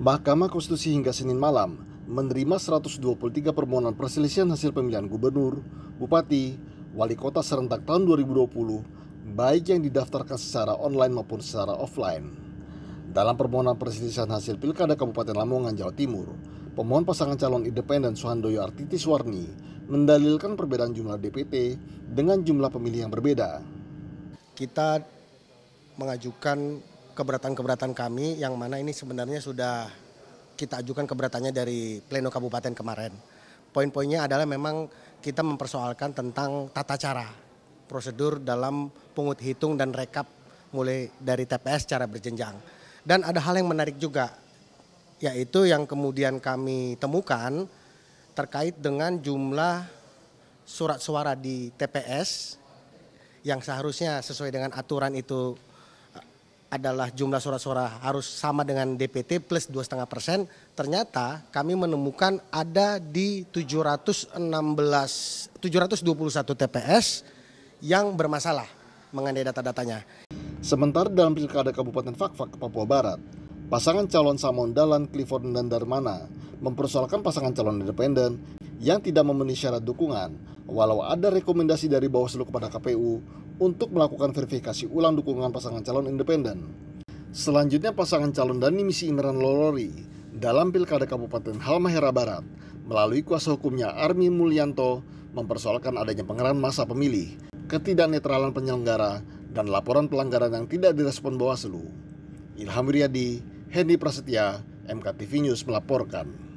Mahkamah Konstitusi hingga Senin malam menerima 123 permohonan perselisihan hasil pemilihan gubernur, bupati, wali kota serentak tahun 2020, baik yang didaftarkan secara online maupun secara offline. Dalam permohonan perselisihan hasil pilkada Kabupaten Lamongan, Jawa Timur, pemohon pasangan calon independen Suhandoyo Artitis Warni mendalilkan perbedaan jumlah DPT dengan jumlah pemilih yang berbeda. Kita mengajukan keberatan-keberatan kami yang mana ini sebenarnya sudah kita ajukan keberatannya dari pleno kabupaten kemarin. Poin-poinnya adalah memang kita mempersoalkan tentang tata cara, prosedur dalam pungut hitung dan rekap mulai dari TPS secara berjenjang. Dan ada hal yang menarik juga, yaitu yang kemudian kami temukan terkait dengan jumlah surat suara di TPS yang seharusnya sesuai dengan aturan itu adalah jumlah suara-suara harus sama dengan DPT plus dua 2,5 persen, ternyata kami menemukan ada di 716, 721 TPS yang bermasalah mengenai data-datanya. Sementara dalam pilkada Kabupaten Fakfak, Papua Barat, pasangan calon Dalan, Clifford dan Darmana mempersoalkan pasangan calon independen yang tidak memenuhi syarat dukungan walau ada rekomendasi dari Bawaslu kepada KPU untuk melakukan verifikasi ulang dukungan pasangan calon independen. Selanjutnya pasangan calon Dani Misi Imran Lolori dalam Pilkada Kabupaten Halmahera Barat melalui kuasa hukumnya Armi Mulyanto mempersoalkan adanya pengerahan masa pemilih, ketidaknetralan penyelenggara, dan laporan pelanggaran yang tidak direspon Bawaslu. Ilham Riyadi, Hendi Prasetya, MKTV News melaporkan.